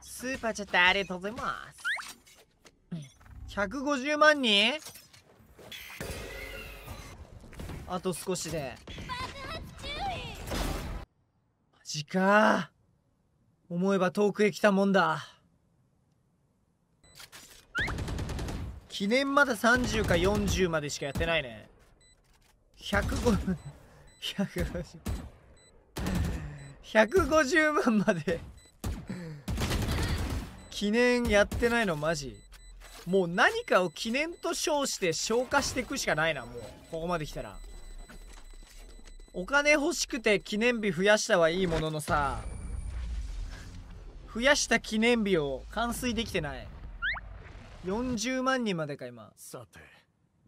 スーパーチャっとありがとうございます150万人あと少しでマジか思えば遠くへ来たもんだ記念まだ30か40までしかやってないね150 150 150万まで記念やってないのマジもう何かを記念と称して消化していくしかないなもうここまで来たらお金欲しくて記念日増やしたはいいもののさ増やした記念日を完遂できてない40万人までか今さて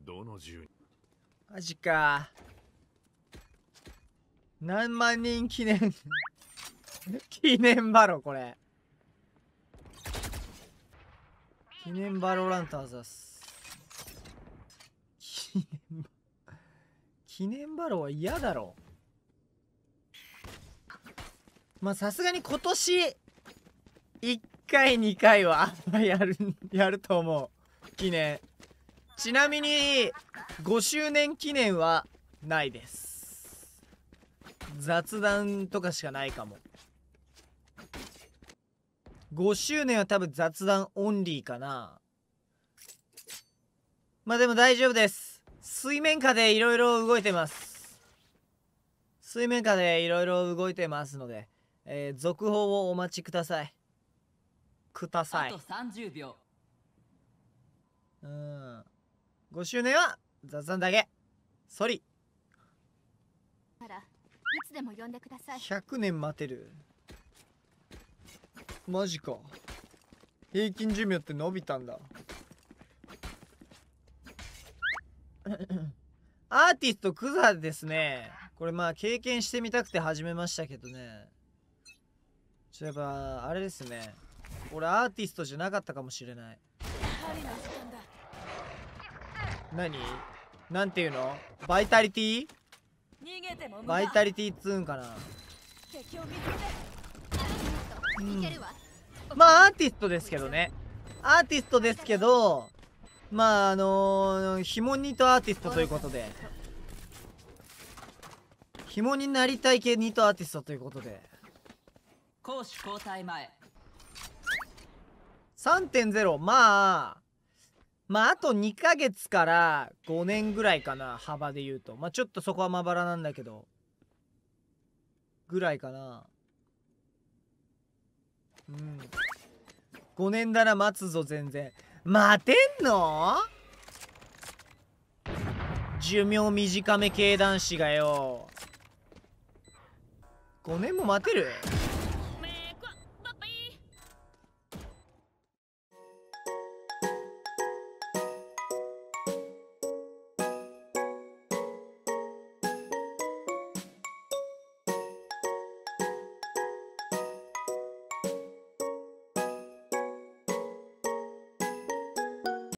どの銃マジか何万人記念 記念バロこれ記念バロランターザス記念バ記念バロは嫌だろまあさすがに今年1回2回はやるやると思う記念ちなみに5周年記念はないです雑談とかしかないかも5周年は多分雑談オンリーかな。まあでも大丈夫です。水面下でいろいろ動いてます。水面下でいろいろ動いてますので、えー、続報をお待ちください。ください。あと30秒。うん。5周年は雑談だけ。ソリ。100年待てる。マジか平均寿命って伸びたんだ アーティストクザですねこれまあ経験してみたくて始めましたけどねちょっとやっぱあれですね俺アーティストじゃなかったかもしれない何なんていうのバイタリティバイタリティっつうんかなまあアーティストですけどねアーティストですけどまああのひもにとアーティストということでひもになりたい系にとアーティストということで攻守交代前3.0まあまああと2ヶ月から5年ぐらいかな幅で言うとまあちょっとそこはまばらなんだけどぐらいかなうん5年なら待つぞ全然待てんの寿命短め系男子がよ5年も待てる